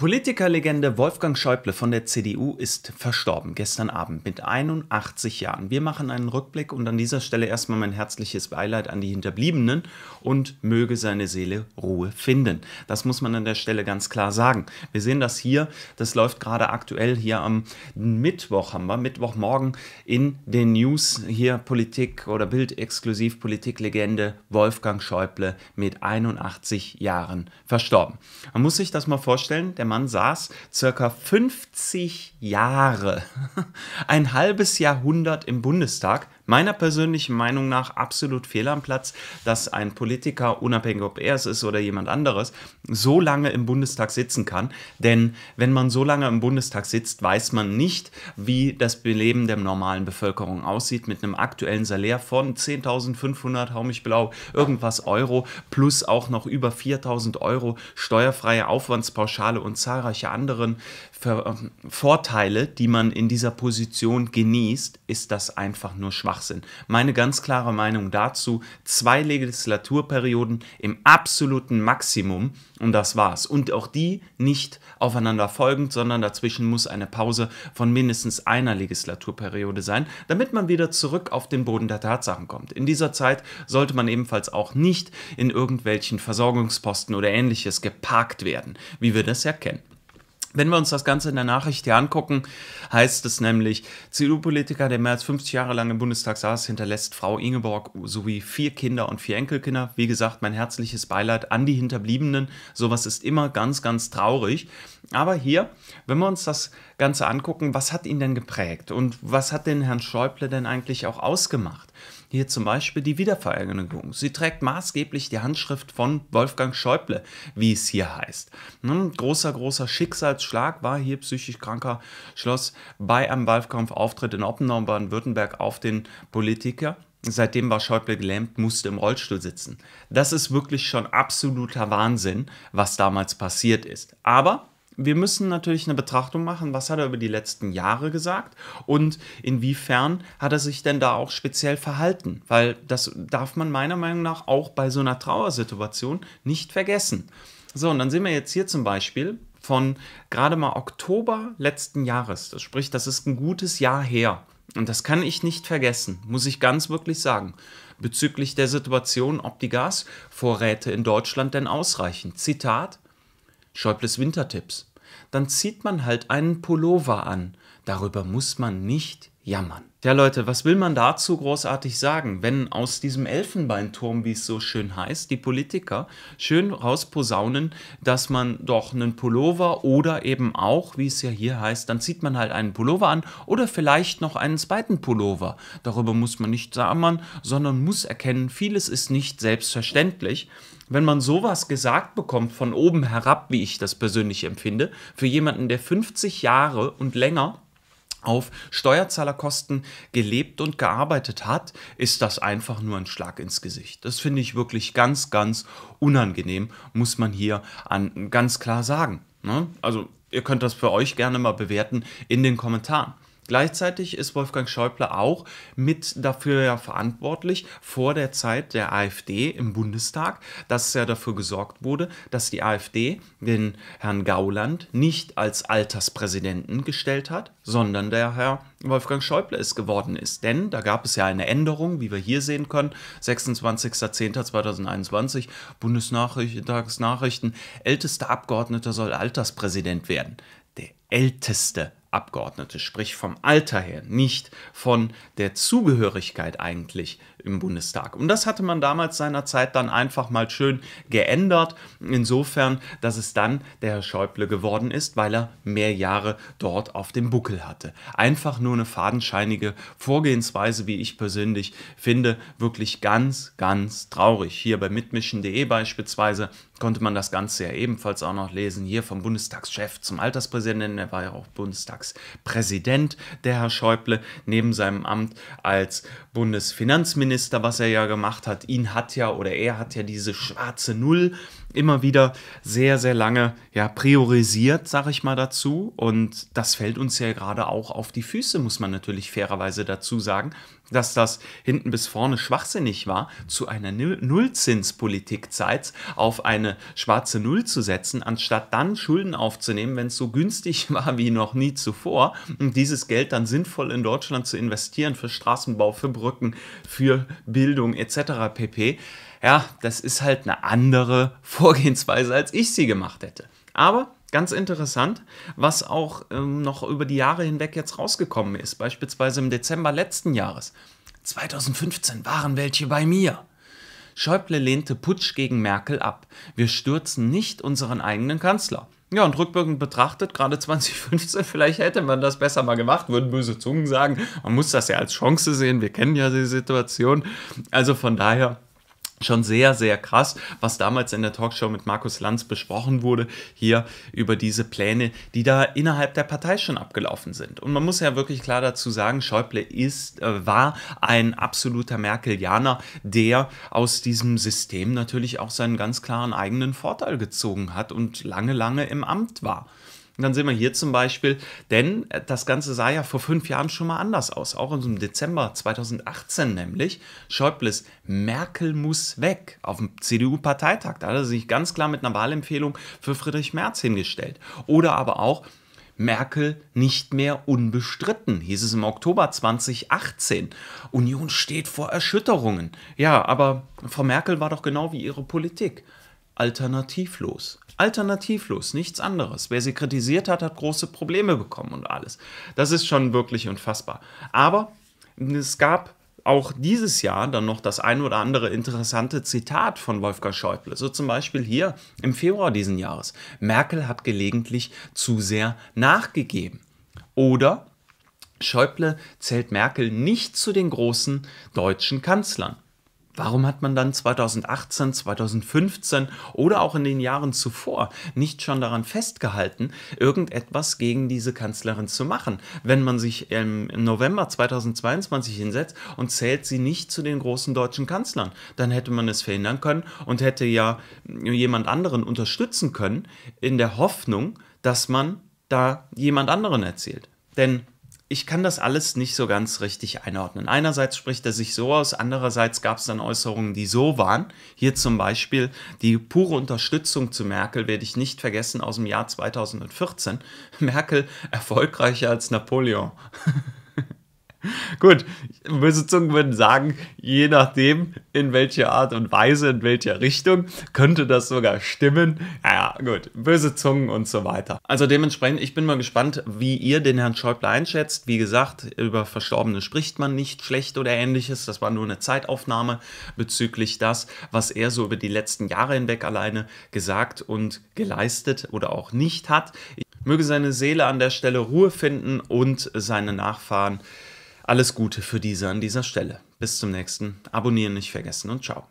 Politikerlegende Wolfgang Schäuble von der CDU ist verstorben gestern Abend mit 81 Jahren. Wir machen einen Rückblick und an dieser Stelle erstmal mein herzliches Beileid an die Hinterbliebenen und möge seine Seele Ruhe finden. Das muss man an der Stelle ganz klar sagen. Wir sehen das hier, das läuft gerade aktuell hier am Mittwoch, haben wir Mittwochmorgen in den News hier Politik oder Bild exklusiv Politiklegende Wolfgang Schäuble mit 81 Jahren verstorben. Man muss sich das mal vorstellen, der Mann saß circa 50 Jahre, ein halbes Jahrhundert im Bundestag meiner persönlichen Meinung nach absolut fehl am Platz, dass ein Politiker, unabhängig ob er es ist oder jemand anderes, so lange im Bundestag sitzen kann. Denn wenn man so lange im Bundestag sitzt, weiß man nicht, wie das Beleben der normalen Bevölkerung aussieht mit einem aktuellen Salär von 10.500, hau mich blau, irgendwas Euro plus auch noch über 4.000 Euro steuerfreie Aufwandspauschale und zahlreiche anderen ähm, Vorteile, die man in dieser Position genießt, ist das einfach nur schwach. Schwachsinn. Meine ganz klare Meinung dazu, zwei Legislaturperioden im absoluten Maximum und das war's. Und auch die nicht aufeinander folgend, sondern dazwischen muss eine Pause von mindestens einer Legislaturperiode sein, damit man wieder zurück auf den Boden der Tatsachen kommt. In dieser Zeit sollte man ebenfalls auch nicht in irgendwelchen Versorgungsposten oder ähnliches geparkt werden, wie wir das ja kennen. Wenn wir uns das Ganze in der Nachricht hier angucken, heißt es nämlich, CDU-Politiker, der mehr als 50 Jahre lang im Bundestag saß, hinterlässt Frau Ingeborg sowie vier Kinder und vier Enkelkinder. Wie gesagt, mein herzliches Beileid an die Hinterbliebenen. Sowas ist immer ganz, ganz traurig. Aber hier, wenn wir uns das Ganze angucken, was hat ihn denn geprägt und was hat den Herrn Schäuble denn eigentlich auch ausgemacht? Hier zum Beispiel die Wiedervereinigung. Sie trägt maßgeblich die Handschrift von Wolfgang Schäuble, wie es hier heißt. Ein großer, großer Schicksalsschlag war hier psychisch kranker Schloss bei einem Wahlkampfauftritt in Oppenau, Baden-Württemberg auf den Politiker. Seitdem war Schäuble gelähmt, musste im Rollstuhl sitzen. Das ist wirklich schon absoluter Wahnsinn, was damals passiert ist. Aber wir müssen natürlich eine Betrachtung machen, was hat er über die letzten Jahre gesagt und inwiefern hat er sich denn da auch speziell verhalten, weil das darf man meiner Meinung nach auch bei so einer Trauersituation nicht vergessen. So, und dann sehen wir jetzt hier zum Beispiel von gerade mal Oktober letzten Jahres, das spricht, das ist ein gutes Jahr her. Und das kann ich nicht vergessen, muss ich ganz wirklich sagen bezüglich der Situation, ob die Gasvorräte in Deutschland denn ausreichen. Zitat, Schäubles Wintertipps. Dann zieht man halt einen Pullover an. Darüber muss man nicht jammern. Ja Leute, was will man dazu großartig sagen, wenn aus diesem Elfenbeinturm, wie es so schön heißt, die Politiker schön rausposaunen, dass man doch einen Pullover oder eben auch, wie es ja hier heißt, dann zieht man halt einen Pullover an oder vielleicht noch einen zweiten Pullover. Darüber muss man nicht sammern, sondern muss erkennen, vieles ist nicht selbstverständlich wenn man sowas gesagt bekommt von oben herab, wie ich das persönlich empfinde, für jemanden, der 50 Jahre und länger auf Steuerzahlerkosten gelebt und gearbeitet hat, ist das einfach nur ein Schlag ins Gesicht. Das finde ich wirklich ganz, ganz unangenehm, muss man hier an, ganz klar sagen. Ne? Also ihr könnt das für euch gerne mal bewerten in den Kommentaren. Gleichzeitig ist Wolfgang Schäuble auch mit dafür ja verantwortlich vor der Zeit der AfD im Bundestag, dass ja dafür gesorgt wurde, dass die AfD den Herrn Gauland nicht als Alterspräsidenten gestellt hat, sondern der Herr Wolfgang Schäuble es geworden ist. Denn da gab es ja eine Änderung, wie wir hier sehen können, 26.10.2021, Bundesnachrichten, ältester Abgeordneter soll Alterspräsident werden. Der älteste Abgeordnete, sprich vom Alter her, nicht von der Zugehörigkeit eigentlich im Bundestag. Und das hatte man damals seinerzeit dann einfach mal schön geändert, insofern, dass es dann der Herr Schäuble geworden ist, weil er mehr Jahre dort auf dem Buckel hatte. Einfach nur eine fadenscheinige Vorgehensweise, wie ich persönlich finde, wirklich ganz, ganz traurig. Hier bei mitmischen.de beispielsweise konnte man das Ganze ja ebenfalls auch noch lesen, hier vom Bundestagschef zum Alterspräsidenten, er war ja auch Bundestagspräsident, der Herr Schäuble, neben seinem Amt als Bundesfinanzminister, was er ja gemacht hat, ihn hat ja oder er hat ja diese schwarze Null immer wieder sehr, sehr lange ja, priorisiert, sage ich mal dazu. Und das fällt uns ja gerade auch auf die Füße, muss man natürlich fairerweise dazu sagen, dass das hinten bis vorne schwachsinnig war, zu einer Nullzinspolitik Zeit auf eine schwarze Null zu setzen, anstatt dann Schulden aufzunehmen, wenn es so günstig war wie noch nie zuvor, und dieses Geld dann sinnvoll in Deutschland zu investieren für Straßenbau, für Brücken, für Bildung etc. pp ja, das ist halt eine andere Vorgehensweise, als ich sie gemacht hätte. Aber ganz interessant, was auch ähm, noch über die Jahre hinweg jetzt rausgekommen ist. Beispielsweise im Dezember letzten Jahres. 2015 waren welche bei mir. Schäuble lehnte Putsch gegen Merkel ab. Wir stürzen nicht unseren eigenen Kanzler. Ja, und rückwirkend betrachtet, gerade 2015, vielleicht hätte man das besser mal gemacht, würden böse Zungen sagen. Man muss das ja als Chance sehen, wir kennen ja die Situation. Also von daher, schon sehr, sehr krass, was damals in der Talkshow mit Markus Lanz besprochen wurde, hier über diese Pläne, die da innerhalb der Partei schon abgelaufen sind. Und man muss ja wirklich klar dazu sagen, Schäuble ist, äh, war ein absoluter Merkelianer, der aus diesem System natürlich auch seinen ganz klaren eigenen Vorteil gezogen hat und lange, lange im Amt war. Und dann sehen wir hier zum Beispiel, denn äh, das Ganze sah ja vor fünf Jahren schon mal anders aus, auch im Dezember 2018 nämlich. Schäubles, Merkel muss weg. Auf dem CDU-Parteitag, da hat er sich ganz klar mit einer Wahlempfehlung für Friedrich Merz hingestellt. Oder aber auch, Merkel nicht mehr unbestritten, hieß es im Oktober 2018. Union steht vor Erschütterungen. Ja, aber Frau Merkel war doch genau wie ihre Politik alternativlos. Alternativlos, nichts anderes. Wer sie kritisiert hat, hat große Probleme bekommen und alles. Das ist schon wirklich unfassbar. Aber es gab auch dieses Jahr dann noch das ein oder andere interessante Zitat von Wolfgang Schäuble. So zum Beispiel hier im Februar diesen Jahres. Merkel hat gelegentlich zu sehr nachgegeben. Oder Schäuble zählt Merkel nicht zu den großen deutschen Kanzlern. Warum hat man dann 2018, 2015 oder auch in den Jahren zuvor nicht schon daran festgehalten, irgendetwas gegen diese Kanzlerin zu machen, wenn man sich im November 2022 hinsetzt und zählt sie nicht zu den großen deutschen Kanzlern? Dann hätte man es verhindern können und hätte ja jemand anderen unterstützen können in der Hoffnung, dass man da jemand anderen erzählt. Denn ich kann das alles nicht so ganz richtig einordnen. Einerseits spricht er sich so aus, andererseits gab es dann Äußerungen, die so waren. Hier zum Beispiel die pure Unterstützung zu Merkel werde ich nicht vergessen aus dem Jahr 2014. Merkel erfolgreicher als Napoleon. Gut, böse Zungen würden sagen, je nachdem, in welcher Art und Weise, in welcher Richtung, könnte das sogar stimmen. Ja, gut, böse Zungen und so weiter. Also dementsprechend, ich bin mal gespannt, wie ihr den Herrn Schäuble einschätzt. Wie gesagt, über Verstorbene spricht man nicht schlecht oder ähnliches. Das war nur eine Zeitaufnahme bezüglich das, was er so über die letzten Jahre hinweg alleine gesagt und geleistet oder auch nicht hat. Ich Möge seine Seele an der Stelle Ruhe finden und seine Nachfahren alles Gute für diese an dieser Stelle. Bis zum nächsten. Abonnieren nicht vergessen und ciao.